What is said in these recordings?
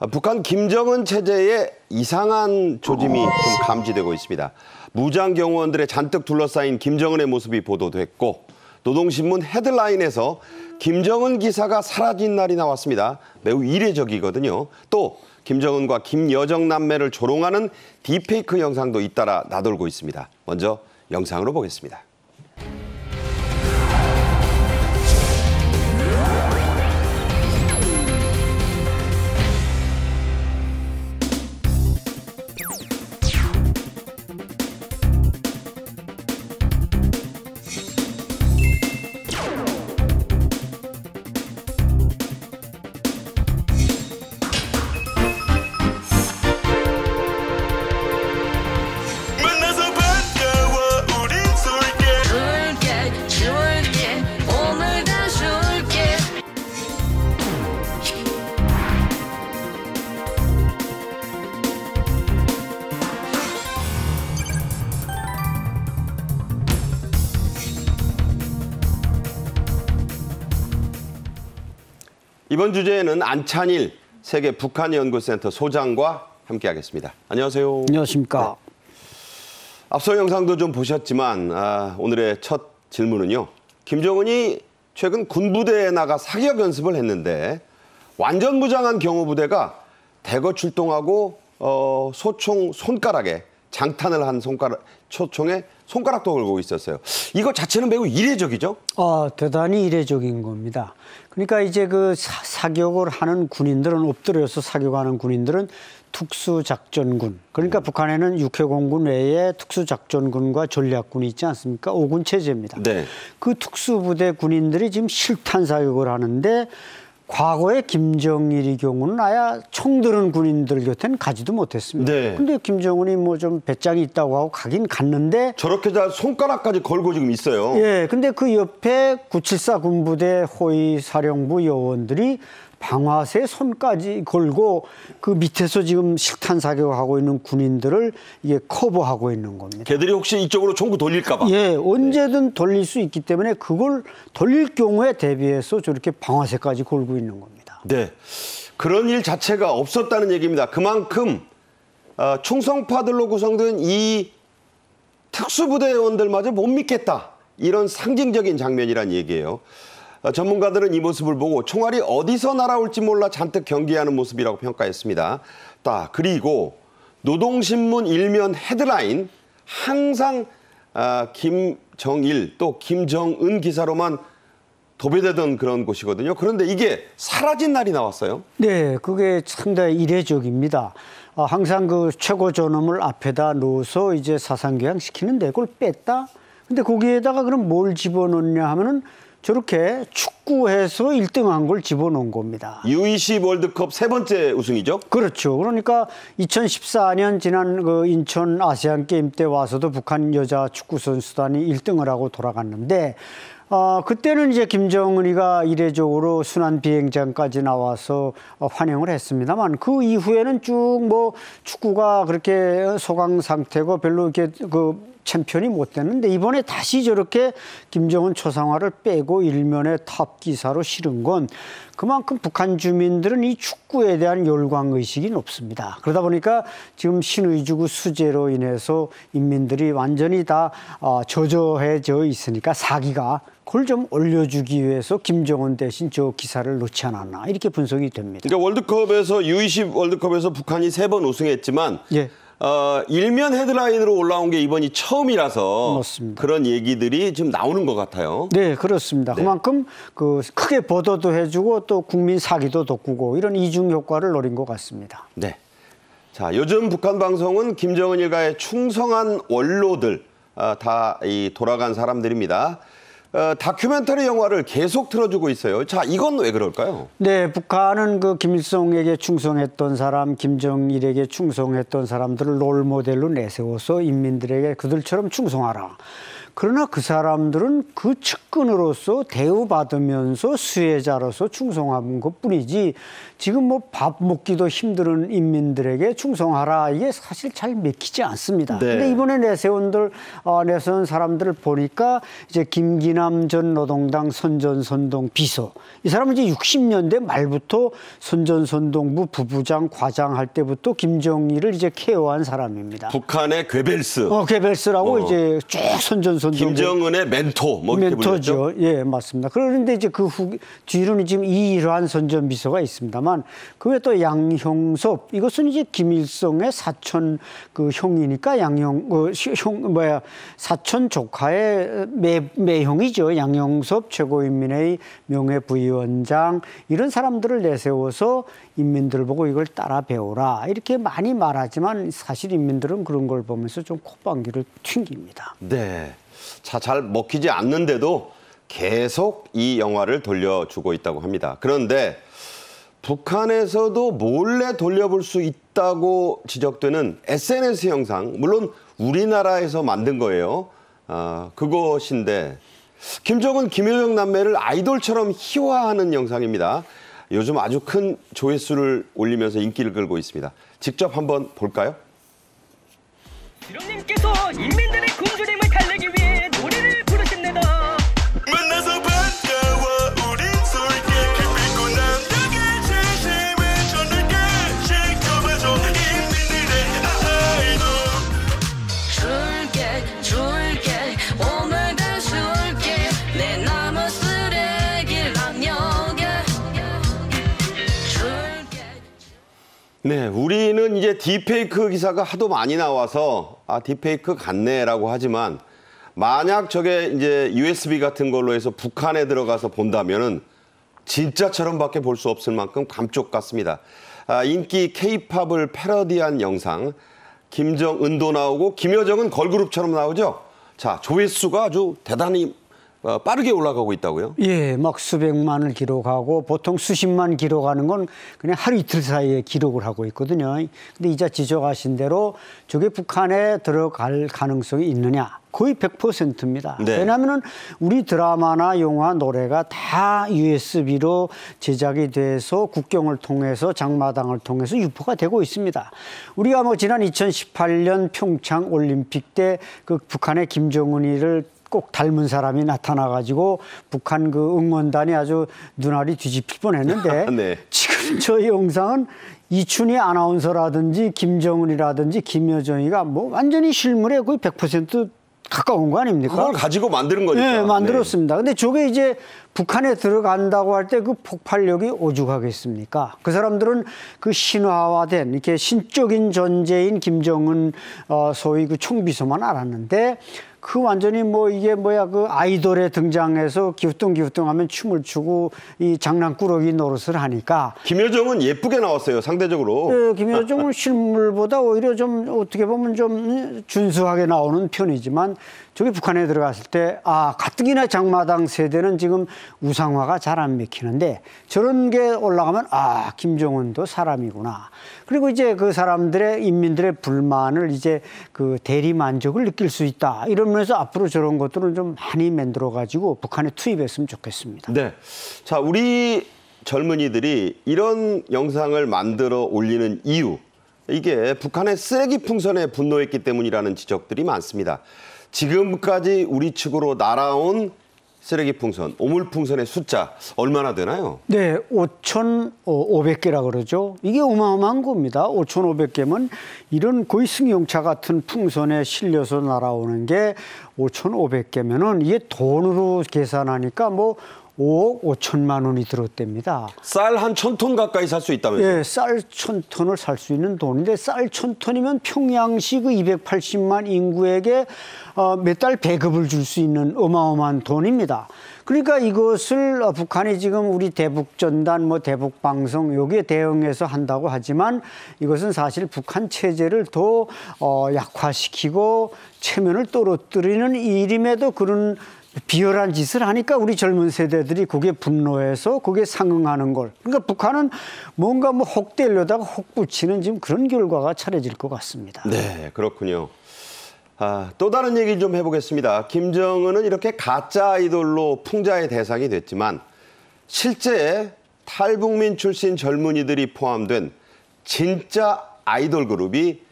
아, 북한 김정은 체제의 이상한 조짐이 어. 좀 감지되고 있습니다. 무장 경호원들의 잔뜩 둘러싸인 김정은의 모습이 보도됐고 노동신문 헤드라인에서 김정은 기사가 사라진 날이 나왔습니다. 매우 이례적이거든요. 또 김정은과 김여정 남매를 조롱하는 딥페이크 영상도 잇따라 나돌고 있습니다. 먼저 영상으로 보겠습니다. 이번 주제에는 안찬일 세계 북한 연구센터 소장과 함께하겠습니다. 안녕하세요. 안녕하십니까. 네. 앞서 영상도 좀 보셨지만 아, 오늘의 첫 질문은요. 김정은이 최근 군부대에 나가 사격 연습을 했는데 완전 무장한 경호부대가 대거 출동하고 어, 소총 손가락에 장탄을 한 손가락 소총에 손가락도 걸고 있었어요. 이거 자체는 매우 이례적이죠? 어, 대단히 이례적인 겁니다. 그러니까 이제 그 사, 사격을 하는 군인들은 엎드려서 사격하는 군인들은 특수작전군. 그러니까 음. 북한에는 육해공군 외에 특수작전군과 전략군이 있지 않습니까? 오군 체제입니다. 네. 그 특수부대 군인들이 지금 실탄 사격을 하는데 과거의 김정일의 경우는 아야 총들은 군인들 곁엔 가지도 못했습니다. 네. 근데 김정은이 뭐 좀 배짱이 있다고 하고 가긴 갔는데 저렇게 다 손가락까지 걸고 지금 있어요. 예. 근데 그 옆에 974 군부대 호위 사령부 요원들이 방화쇠 손까지 걸고 그 밑에서 지금 실탄 사격하고 있는 군인들을 이게 커버하고 있는 겁니다. 걔들이 혹시 이쪽으로 총구 돌릴까 봐. 예, 언제든 네. 돌릴 수 있기 때문에 그걸 돌릴 경우에 대비해서 저렇게 방아쇠까지 걸고 있는 겁니다. 네. 그런 일 자체가 없었다는 얘기입니다. 그만큼 어, 충성파들로 구성된 이 특수부대 원들마저 못 믿겠다. 이런 상징적인 장면이란 얘기예요. 어, 전문가들은 이 모습을 보고 총알이 어디서 날아올지 몰라 잔뜩 경계하는 모습이라고 평가했습니다. 다 그리고 노동신문 일면 헤드라인 항상 아, 김정일 또 김정은 기사로만 도배되던 그런 곳이거든요. 그런데 이게 사라진 날이 나왔어요. 네, 그게 상당히 이례적입니다. 아, 항상 그 최고 존엄을 앞에다 놓아서 이제 사상교양 시키는데 그걸 뺐다. 근데 거기에다가 그럼 뭘 집어넣냐 하면은 저렇게 축구해서 1등한 걸 집어넣은 겁니다. U20 월드컵 세 번째 우승이죠? 그렇죠. 그러니까 2014년 지난 그 인천 아세안 게임 때 와서도 북한 여자 축구 선수단이 1등을 하고 돌아갔는데 어, 그때는 이제 김정은이가 이례적으로 순환 비행장까지 나와서 어, 환영을 했습니다만 그 이후에는 쭉 뭐 축구가 그렇게 소강 상태고 별로 이렇게 그 챔피언이 못 됐는데 이번에 다시 저렇게 김정은 초상화를 빼고 일면에 탑 기사로 실은 건 그만큼 북한 주민들은 이 축구에 대한 열광 의식이 높습니다. 그러다 보니까 지금 신의주구 수재로 인해서 인민들이 완전히 다 어, 저조해져 있으니까 사기가 그걸 좀 올려주기 위해서 김정은 대신 저 기사를 놓지 않았나 이렇게 분석이 됩니다. 그러니까 월드컵에서 U20 월드컵에서 북한이 세 번 우승했지만 예. 어, 일면 헤드라인으로 올라온 게 이번이 처음이라서 맞습니다. 그런 얘기들이 지금 나오는 것 같아요. 네, 그렇습니다. 네. 그만큼 그 크게 보도도 해주고 또 국민 사기도 돋구고 이런 이중 효과를 노린 것 같습니다. 네. 자, 요즘 북한 방송은 김정은 일가의 충성한 원로들 아, 다 이 돌아간 사람들입니다. 어, 다큐멘터리 영화를 계속 틀어주고 있어요. 자, 이건 왜 그럴까요? 네, 북한은 그 김일성에게 충성했던 사람, 김정일에게 충성했던 사람들을 롤 모델로 내세워서 인민들에게 그들처럼 충성하라. 그러나 그 사람들은 그 측근으로서 대우받으면서 수혜자로서 충성한 것 뿐이지 지금 뭐 밥 먹기도 힘든 인민들에게 충성하라 이게 사실 잘 맥히지 않습니다. 네. 근데 이번에 내세운들 어, 내세운 사람들을 보니까 이제 김기남 전 노동당 선전선동 비서 이 사람은 이제 60년대 말부터 선전선동부 부부장 과장할 때부터 김정일을 이제 케어한 사람입니다. 북한의 괴벨스. 어 괴벨스라고 어. 이제 쭉 선전선 전 김정은의 멘토 뭐 멘토죠. 예, 맞습니다. 그런데 이제 그 후, 뒤로는 지금 이일환 선전 비서가 있습니다만 그외또 양형섭 이것은 이제 김일성의 사촌 그 형이니까 양형 그형 어, 뭐야 사촌 조카의 매 매형이죠. 양형섭 최고인민회의 명예부위원장 이런 사람들을 내세워서 인민들 보고 이걸 따라 배우라 이렇게 많이 말하지만 사실 인민들은 그런 걸 보면서 좀 콧방귀를 튕깁니다. 네. 잘 먹히지 않는데도 계속 이 영화를 돌려주고 있다고 합니다. 그런데 북한에서도 몰래 돌려볼 수 있다고 지적되는 SNS 영상, 물론 우리나라에서 만든 거예요. 아, 그것인데 김정은 김여정 남매를 아이돌처럼 희화하는 영상입니다. 요즘 아주 큰 조회수를 올리면서 인기를 끌고 있습니다. 직접 한번 볼까요? 기령님께서 인민들의 우리는 이제 딥페이크 기사가 하도 많이 나와서 아, 딥페이크 같네라고 하지만 만약 저게 이제 USB 같은 걸로 해서 북한에 들어가서 본다면은 진짜처럼밖에 볼 수 없을 만큼 감쪽 같습니다. 아, 인기 케이팝을 패러디한 영상 김정은도 나오고 김여정은 걸그룹처럼 나오죠. 자, 조회수가 아주 대단히 어, 빠르게 올라가고 있다고요? 예, 막 수백만을 기록하고 보통 수십만 기록하는 건 그냥 하루 이틀 사이에 기록을 하고 있거든요. 근데 이자 지적하신 대로 저게 북한에 들어갈 가능성이 있느냐? 거의 100%입니다. 네. 왜냐하면 우리 드라마나 영화, 노래가 다 USB로 제작이 돼서 국경을 통해서 장마당을 통해서 유포가 되고 있습니다. 우리가 뭐 지난 2018년 평창 올림픽 때 그 북한의 김정은이를 꼭 닮은 사람이 나타나가지고 북한 그 응원단이 아주 눈알이 뒤집힐 뻔했는데 네. 지금 저희 영상은 이춘희 아나운서라든지 김정은이라든지 김여정이가 뭐 완전히 실물에 거의 100% 가까운 거 아닙니까? 그걸 가지고 만드는 거니까. 네, 만들었습니다. 네. 근데 저게 이제 북한에 들어간다고 할 때 그 폭발력이 오죽하겠습니까? 그 사람들은 그 신화화된 이렇게 신적인 존재인 김정은 어, 소위 그 총비서만 알았는데 그 완전히 뭐 이게 뭐야 그 아이돌에 등장해서 기우뚱기우뚱하면 춤을 추고 이 장난꾸러기 노릇을 하니까 김효정은 예쁘게 나왔어요 상대적으로. 네, 김효정은 실물보다 오히려 좀 어떻게 보면 좀 준수하게 나오는 편이지만 저기 북한에 들어갔을 때, 아, 가뜩이나 장마당 세대는 지금 우상화가 잘안 맥히는데 저런 게 올라가면, 아, 김정은도 사람이구나. 그리고 이제 그 사람들의, 인민들의 불만을 이제 그 대리 만족을 느낄 수 있다. 이러면서 앞으로 저런 것들은 좀 많이 만들어가지고 북한에 투입했으면 좋겠습니다. 네. 자, 우리 젊은이들이 이런 영상을 만들어 올리는 이유. 이게 북한의 쓰레기 풍선에 분노했기 때문이라는 지적들이 많습니다. 지금까지 우리 측으로 날아온 쓰레기 풍선, 오물 풍선의 숫자 얼마나 되나요? 네, 5,500개라 그러죠. 이게 어마어마한 겁니다. 5,500개면 이런 거의 승용차 같은 풍선에 실려서 날아오는 게 5,500개면은 이게 돈으로 계산하니까 뭐 5억 5천만 원이 들었답니다. 쌀 한 천 톤 가까이 살 수있다면요 예, 쌀 천 톤을 살 수 있는 돈인데 쌀 천 톤이면 평양시 그 280만 인구에게 어, 몇달 배급을 줄 수 있는 어마어마한 돈입니다. 그러니까 이것을 어, 북한이 지금 우리 대북전단 뭐 대북방송 여기에 대응해서 한다고 하지만 이것은 사실 북한 체제를 더 어, 약화시키고 체면을 떨어뜨리는 일임에도 그런 비열한 짓을 하니까 우리 젊은 세대들이 그게 분노해서 그게 상응하는 걸. 그러니까 북한은 뭔가 뭐 혹대려다가 혹 붙이는 지금 그런 결과가 차려질 것 같습니다. 네, 그렇군요. 아, 또 다른 얘기 좀 해보겠습니다. 김정은은 이렇게 가짜 아이돌로 풍자의 대상이 됐지만 실제 탈북민 출신 젊은이들이 포함된 진짜 아이돌 그룹이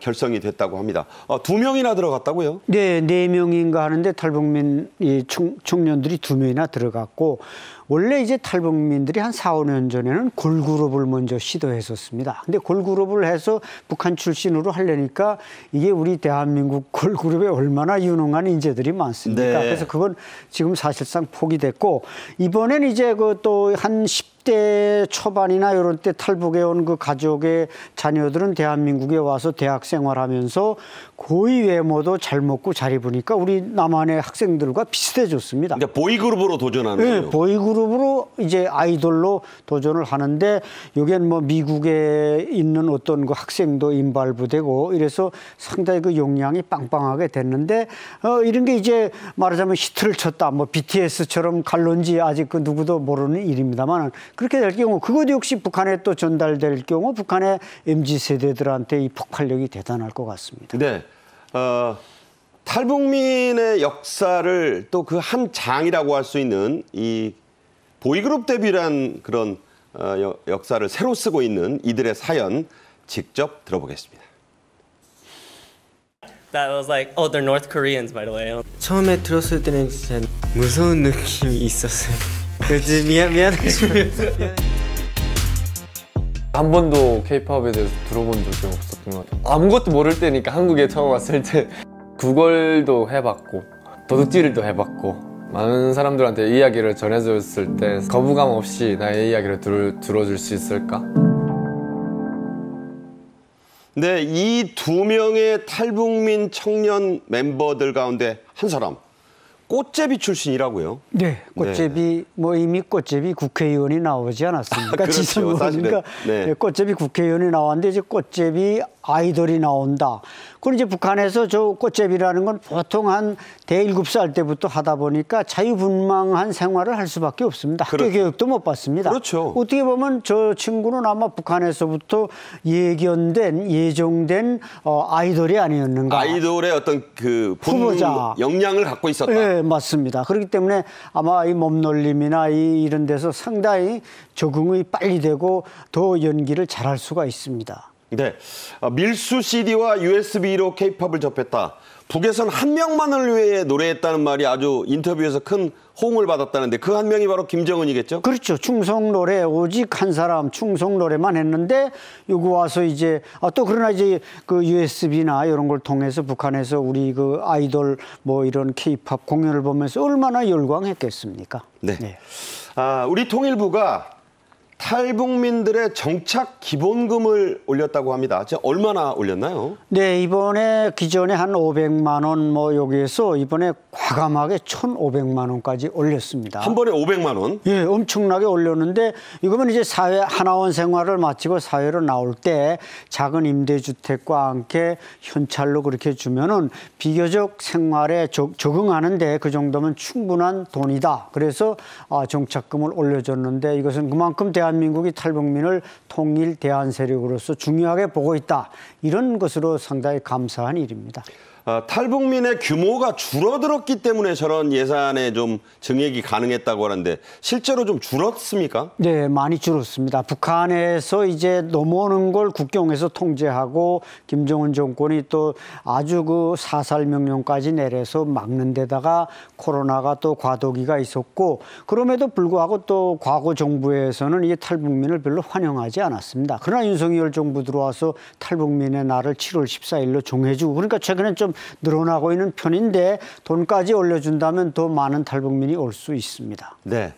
결성이 됐다고 합니다. 어, 두 명이나 들어갔다고요? 네, 네 명인가 하는데 탈북민 청, 청년들이 두 명이나 들어갔고 원래 이제 탈북민들이 한 4, 5년 전에는 골그룹을 먼저 시도했었습니다. 근데 골그룹을 해서 북한 출신으로 하려니까 이게 우리 대한민국 골그룹에 얼마나 유능한 인재들이 많습니까? 네. 그래서 그건 지금 사실상 포기됐고 이번엔 이제 그 또 한10 10대 초반이나 이런 때 탈북해 온 그 가족의 자녀들은 대한민국에 와서 대학 생활하면서 고위 외모도 잘 먹고 잘 입으니까 우리 남한의 학생들과 비슷해졌습니다. 그러 보이그룹으로 도전하는 네, 거예요. 네, 보이그룹으로 이제 아이돌로 도전을 하는데 이겐 뭐 미국에 있는 어떤 그 학생도 인발부되고 이래서 상당히 그 용량이 빵빵하게 됐는데 어, 이런 게 이제 말하자면 히트를 쳤다. 뭐 BTS처럼 갈론지 아직 그 누구도 모르는 일입니다만 그렇게 될 경우 그것 역시 북한에 또 전달될 경우 북한의 MZ 세대들한테 이 폭발력이 대단할 것 같습니다. 네. 어, 탈북민의 역사를 또 그 한 장이라고 할 수 있는 이 보이그룹 데뷔란 그런 어, 역사를 새로 쓰고 있는 이들의 사연 직접 들어보겠습니다. That was like, oh, they're North Koreans, by the way. 처음에 들었을 때는 진짜 무서운 느낌이 있었어요. 그렇지 미안 미안해한 번도 케이팝에 대해서 들어본 적이 없었던 것 같아요 아무것도 모를 때니까 한국에 처음 왔을 때 구걸도 해봤고 도둑질도 해봤고 많은 사람들한테 이야기를 전해줬을 때 거부감 없이 나의 이야기를 들, 들어줄 수 있을까? 네, 이 두 명의 탈북민 청년 멤버들 가운데 한 사람 꽃제비 출신이라고요? 네, 꽃제비 네, 네. 뭐 이미 꽃제비 국회의원이 나오지 않았습니까? 지선거니까 그러니까 그렇죠. 네. 네. 꽃제비 국회의원이 나왔는데 이제 꽃제비 아이돌이 나온다. 그리고 이제 북한에서 저 꽃잽이라는 건 보통 한 대일곱 살 때부터 하다 보니까 자유분방한 생활을 할 수밖에 없습니다. 그렇죠. 교육도 못 받습니다. 그렇죠. 어떻게 보면 저 친구는 아마 북한에서부터 예견된 예정된 어, 아이돌이 아니었는가. 아이돌의 어떤 그 후보자 역량을 갖고 있었다. 네, 맞습니다. 그렇기 때문에 아마 이 몸놀림이나 이 이런 데서 상당히 적응이 빨리 되고 더 연기를 잘할 수가 있습니다. 네. 아, 밀수 CD와 USB로 케이팝을 접했다. 북에선 한 명만을 위해 노래했다는 말이 아주 인터뷰에서 큰 호응을 받았다는데 그 한 명이 바로 김정은이겠죠? 그렇죠. 충성 노래 오직 한 사람 충성 노래만 했는데 요거 와서 이제 아, 또 그러나 이제 그 USB나 이런 걸 통해서 북한에서 우리 그 아이돌 뭐 이런 케이팝 공연을 보면서 얼마나 열광했겠습니까? 네. 네. 아, 우리 통일부가 탈북민들의 정착 기본금을 올렸다고 합니다. 지 얼마나 올렸나요? 네, 이번에 기존에 한 500만 원 뭐 여기에서 이번에 과감하게 1,500만 원까지 올렸습니다. 한 번에 500만 원? 예, 엄청나게 올렸는데 이거면 이제 사회 하나원 생활을 마치고 사회로 나올 때 작은 임대주택과 함께 현찰로 그렇게 주면은 비교적 생활에 적, 응하는데그 정도면 충분한 돈이다. 그래서 아, 정착금을 올려줬는데 이것은 그만큼 대 대한민국이 탈북민을 통일 대한 세력으로서 중요하게 보고 있다. 이런 것으로 상당히 감사한 일입니다. 아, 탈북민의 규모가 줄어들었기 때문에 저런 예산에 좀 증액이 가능했다고 하는데 실제로 좀 줄었습니까? 네, 많이 줄었습니다. 북한에서 이제 넘어오는 걸 국경에서 통제하고 김정은 정권이 또 아주 그 사살 명령까지 내려서 막는 데다가 코로나가 또 과도기가 있었고 그럼에도 불구하고 또 과거 정부에서는 이 탈북민을 별로 환영하지 않았습니다. 그러나 윤석열 정부 들어와서 탈북민의 날을 7월 14일로 정해주고 그러니까 최근엔좀 늘어나고 있는 편인데 돈까지 올려준다면 더 많은 탈북민이 올 수 있습니다. 네.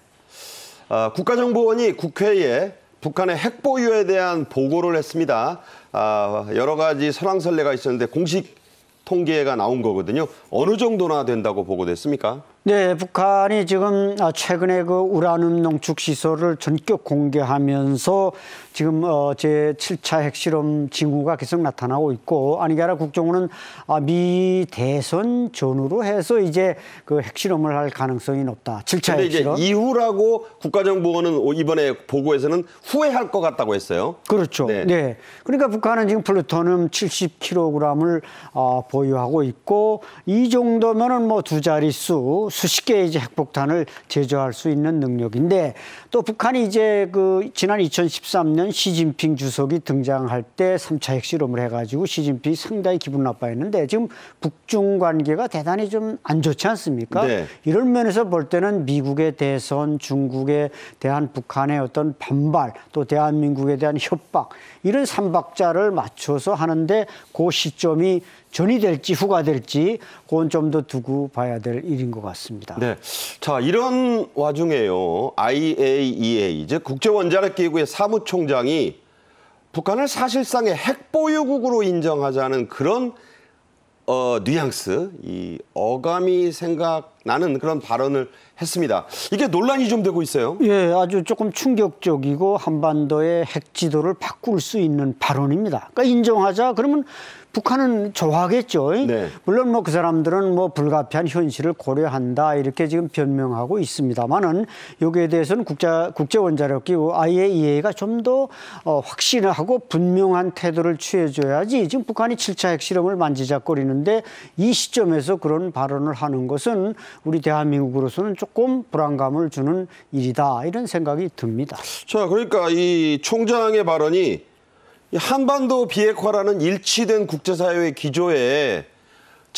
어, 국가정보원이 국회에 북한의 핵 보유에 대한 보고를 했습니다. 아, 여러 가지 설왕설래가 있었는데 공식 통계가 나온 거거든요. 어느 정도나 된다고 보고됐습니까? 네, 북한이 지금 아, 최근에 그 우라늄 농축 시설을 전격 공개하면서 지금 어제 7차 핵실험 징후가 계속 나타나고 있고 아니게라 국정원은 아, 미 대선 전후로 해서 이제 그 핵실험을 할 가능성이 높다. 7차 핵실험. 이제 이후라고 국가정보원은 이번에 보고에서는 후회할 것 같다고 했어요. 그렇죠. 네. 네. 그러니까 북한은 지금 플루토늄 70kg을 어, 보유하고 있고 이 정도면은 뭐 두 자릿수 수십 개의 이제 핵폭탄을 제조할 수 있는 능력인데 또 북한이 이제 그 지난 2013년 시진핑 주석이 등장할 때 삼차 핵실험을 해가지고 시진핑이 상당히 기분 나빠했는데 지금 북중 관계가 대단히 좀 안 좋지 않습니까? 네. 이런 면에서 볼 때는 미국의 대선, 중국에 대한 북한의 어떤 반발, 또 대한민국에 대한 협박 이런 삼박자를 맞춰서 하는데 그 시점이 전이 될지 후가 될지 그건 좀 더 두고 봐야 될 일인 것 같습니다. 네. 자, 이런 와중에요. IAEA, e 이제 국제원자력기구의 사무총장이 북한을 사실상의 핵보유국으로 인정하자는 그런 어, 뉘앙스, 이 어감이 생각 나는 그런 발언을 했습니다. 이게 논란이 좀 되고 있어요. 예, 아주 조금 충격적이고 한반도의 핵 지도를 바꿀 수 있는 발언입니다. 그러니까 인정하자 그러면 북한은 좋아하겠죠. 네. 물론 뭐 그 사람들은 뭐 불가피한 현실을 고려한다 이렇게 지금 변명하고 있습니다만은 여기에 대해서는 국제 국제 원자력기 구 IAEA가 좀 더 어, 확신하고 분명한 태도를 취해줘야지 지금 북한이 7차 핵실험을 만지작거리는데 이 시점에서 그런 발언을 하는 것은 우리 대한민국으로서는 조금 불안감을 주는 일이다 이런 생각이 듭니다. 자, 그러니까 이 총장의 발언이 한반도 비핵화라는 일치된 국제사회의 기조에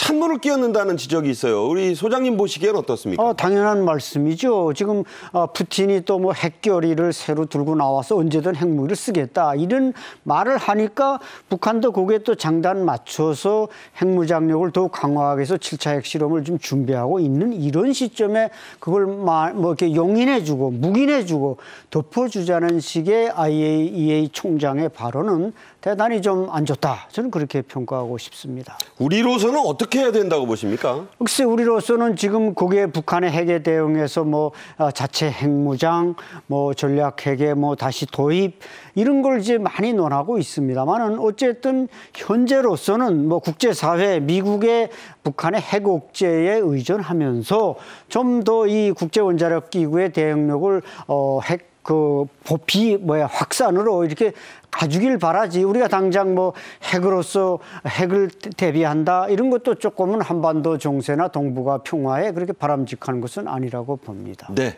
찬물을 끼얹는다는 지적이 있어요. 우리 소장님 보시기엔 어떻습니까? 어, 당연한 말씀이죠. 지금 어, 푸틴이 또 뭐 핵결의를 새로 들고 나와서 언제든 핵무기를 쓰겠다 이런 말을 하니까 북한도 거기에 또 장단 맞춰서 핵무장력을 더욱 강화하기 위해서 7차 핵실험을 좀 준비하고 있는 이런 시점에 그걸 마, 뭐 이렇게 용인해주고 묵인해주고 덮어주자는 식의 IAEA 총장의 발언은 대단히 좀 안 좋다. 저는 그렇게 평가하고 싶습니다. 우리로서는 어떻게 어떻게 해야 된다고 보십니까? 혹시 우리로서는 지금 그게 북한의 핵에 대응해서 뭐 아, 자체 핵무장, 뭐 전략 핵에 뭐 다시 도입 이런 걸 이제 많이 논하고 있습니다만은 어쨌든 현재로서는 뭐 국제사회 미국의 북한의 핵 억제에 의존하면서 좀 더 이 국제원자력 기구의 대응력을 어, 핵그 보피 뭐야 확산으로 이렇게 가주길 바라지 우리가 당장 뭐 핵으로서 핵을 대비한다 이런 것도 조금은 한반도 정세나 동북아 평화에 그렇게 바람직한 것은 아니라고 봅니다. 네,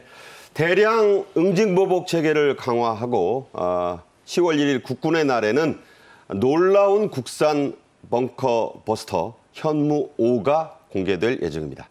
대량 응징보복 체계를 강화하고 어, 아, 10월 1일 국군의 날에는 놀라운 국산 벙커 버스터 현무 5가 공개될 예정입니다.